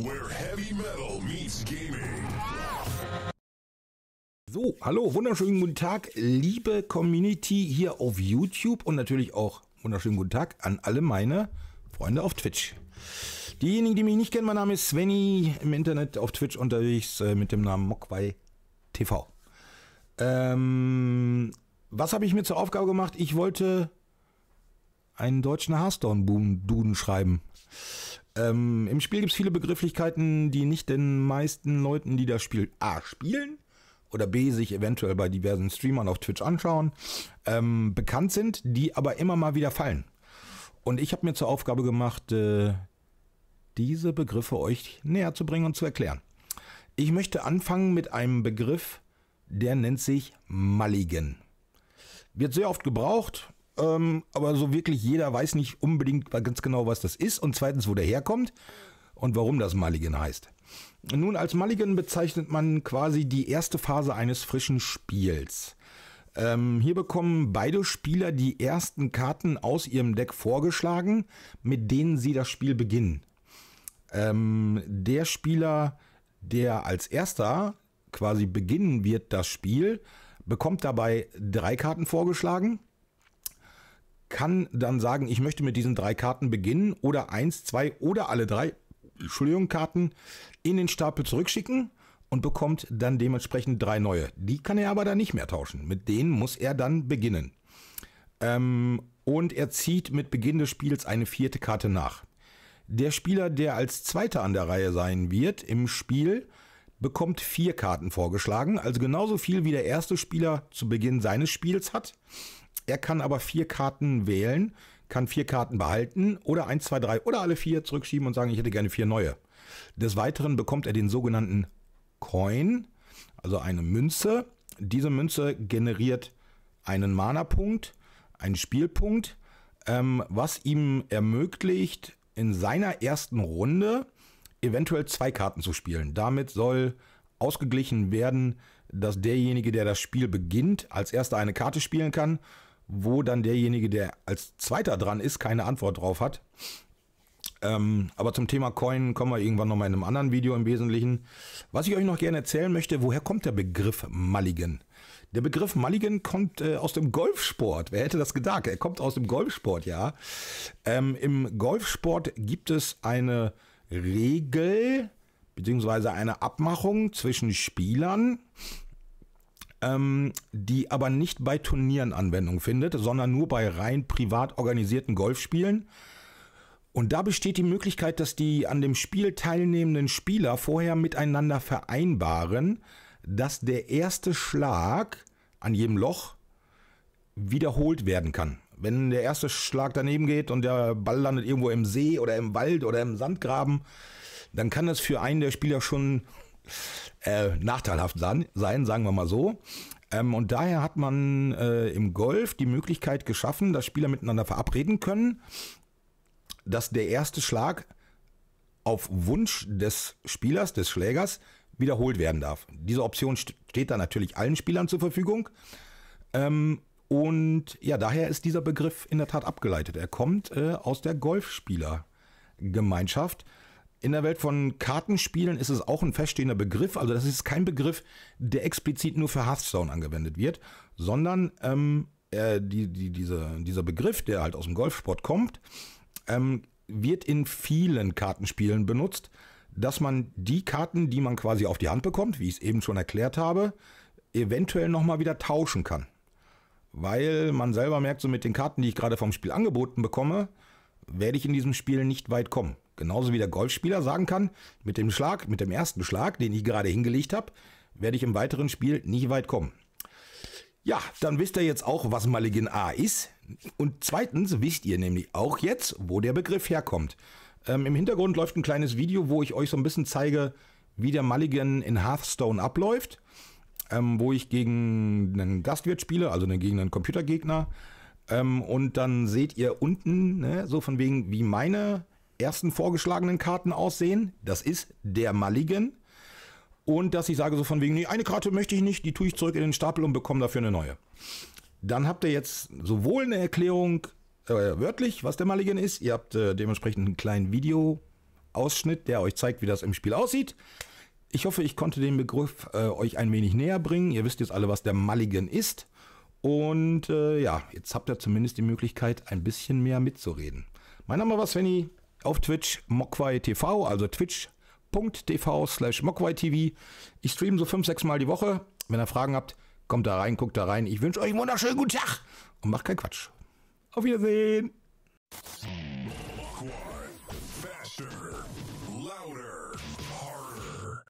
Where heavy metal meets gaming. So, hallo, wunderschönen guten Tag, liebe Community hier auf YouTube und natürlich auch wunderschönen guten Tag an alle meine Freunde auf Twitch. Diejenigen, die mich nicht kennen, mein Name ist Svenny, im Internet auf Twitch unterwegs äh, mit dem Namen Mokwai TV. Ähm, was habe ich mir zur Aufgabe gemacht? Ich wollte einen deutschen Hearthstone-Duden schreiben. Ähm, Im Spiel gibt es viele Begrifflichkeiten, die nicht den meisten Leuten, die das Spiel A spielen oder B sich eventuell bei diversen Streamern auf Twitch anschauen, ähm, bekannt sind, die aber immer mal wieder fallen. Und ich habe mir zur Aufgabe gemacht, äh, diese Begriffe euch näher zu bringen und zu erklären. Ich möchte anfangen mit einem Begriff, der nennt sich Mulligan. Wird sehr oft gebraucht, ähm, aber so wirklich jeder weiß nicht unbedingt ganz genau, was das ist und zweitens, wo der herkommt und warum das Mulligan heißt. Nun, als Mulligan bezeichnet man quasi die erste Phase eines frischen Spiels. Ähm, hier bekommen beide Spieler die ersten Karten aus ihrem Deck vorgeschlagen, mit denen sie das Spiel beginnen. Ähm, der Spieler, der als erster quasi beginnen wird das Spiel, bekommt dabei drei Karten vorgeschlagen kann dann sagen, ich möchte mit diesen drei Karten beginnen oder eins, zwei oder alle drei, Entschuldigung, Karten in den Stapel zurückschicken und bekommt dann dementsprechend drei neue. Die kann er aber dann nicht mehr tauschen. Mit denen muss er dann beginnen. Ähm, und er zieht mit Beginn des Spiels eine vierte Karte nach. Der Spieler, der als Zweiter an der Reihe sein wird im Spiel, bekommt vier Karten vorgeschlagen, also genauso viel wie der erste Spieler zu Beginn seines Spiels hat. Er kann aber vier Karten wählen, kann vier Karten behalten oder 1, 2, 3 oder alle vier zurückschieben und sagen, ich hätte gerne vier neue. Des Weiteren bekommt er den sogenannten Coin, also eine Münze. Diese Münze generiert einen Mana-Punkt, einen Spielpunkt, ähm, was ihm ermöglicht, in seiner ersten Runde eventuell zwei Karten zu spielen. Damit soll ausgeglichen werden, dass derjenige, der das Spiel beginnt, als erster eine Karte spielen kann, wo dann derjenige, der als zweiter dran ist, keine Antwort drauf hat. Ähm, aber zum Thema Coin kommen wir irgendwann nochmal in einem anderen Video im Wesentlichen. Was ich euch noch gerne erzählen möchte, woher kommt der Begriff Mulligan? Der Begriff Mulligan kommt äh, aus dem Golfsport. Wer hätte das gedacht? Er kommt aus dem Golfsport, ja. Ähm, Im Golfsport gibt es eine Regel beziehungsweise eine Abmachung zwischen Spielern, ähm, die aber nicht bei Turnieren Anwendung findet, sondern nur bei rein privat organisierten Golfspielen. Und da besteht die Möglichkeit, dass die an dem Spiel teilnehmenden Spieler vorher miteinander vereinbaren, dass der erste Schlag an jedem Loch wiederholt werden kann. Wenn der erste Schlag daneben geht und der Ball landet irgendwo im See oder im Wald oder im Sandgraben, dann kann das für einen der Spieler schon äh, nachteilhaft sein, sagen wir mal so. Ähm, und daher hat man äh, im Golf die Möglichkeit geschaffen, dass Spieler miteinander verabreden können, dass der erste Schlag auf Wunsch des Spielers, des Schlägers, wiederholt werden darf. Diese Option steht dann natürlich allen Spielern zur Verfügung. Ähm, und ja, daher ist dieser Begriff in der Tat abgeleitet. Er kommt äh, aus der Golfspielergemeinschaft. In der Welt von Kartenspielen ist es auch ein feststehender Begriff. Also das ist kein Begriff, der explizit nur für Hearthstone angewendet wird, sondern ähm, äh, die, die, diese, dieser Begriff, der halt aus dem Golfsport kommt, ähm, wird in vielen Kartenspielen benutzt, dass man die Karten, die man quasi auf die Hand bekommt, wie ich es eben schon erklärt habe, eventuell nochmal wieder tauschen kann weil man selber merkt, so mit den Karten, die ich gerade vom Spiel angeboten bekomme, werde ich in diesem Spiel nicht weit kommen. Genauso wie der Golfspieler sagen kann, mit dem Schlag, mit dem ersten Schlag, den ich gerade hingelegt habe, werde ich im weiteren Spiel nicht weit kommen. Ja, dann wisst ihr jetzt auch, was Mulligan A ist. Und zweitens wisst ihr nämlich auch jetzt, wo der Begriff herkommt. Ähm, Im Hintergrund läuft ein kleines Video, wo ich euch so ein bisschen zeige, wie der Mulligan in Hearthstone abläuft ähm, wo ich gegen einen Gastwirt spiele, also ne, gegen einen Computergegner. Ähm, und dann seht ihr unten, ne, so von wegen, wie meine ersten vorgeschlagenen Karten aussehen. Das ist der Mulligan. Und dass ich sage so von wegen, nee, eine Karte möchte ich nicht, die tue ich zurück in den Stapel und bekomme dafür eine neue. Dann habt ihr jetzt sowohl eine Erklärung äh, wörtlich, was der Mulligan ist. Ihr habt äh, dementsprechend einen kleinen Videoausschnitt, der euch zeigt, wie das im Spiel aussieht. Ich hoffe, ich konnte den Begriff äh, euch ein wenig näher bringen. Ihr wisst jetzt alle, was der Mulligan ist. Und äh, ja, jetzt habt ihr zumindest die Möglichkeit, ein bisschen mehr mitzureden. Mein Name war Svenny auf Twitch Mokwai TV, also twitch.tv slash Mokwai TV. Ich streame so fünf, sechs Mal die Woche. Wenn ihr Fragen habt, kommt da rein, guckt da rein. Ich wünsche euch einen wunderschönen guten Tag und macht keinen Quatsch. Auf Wiedersehen.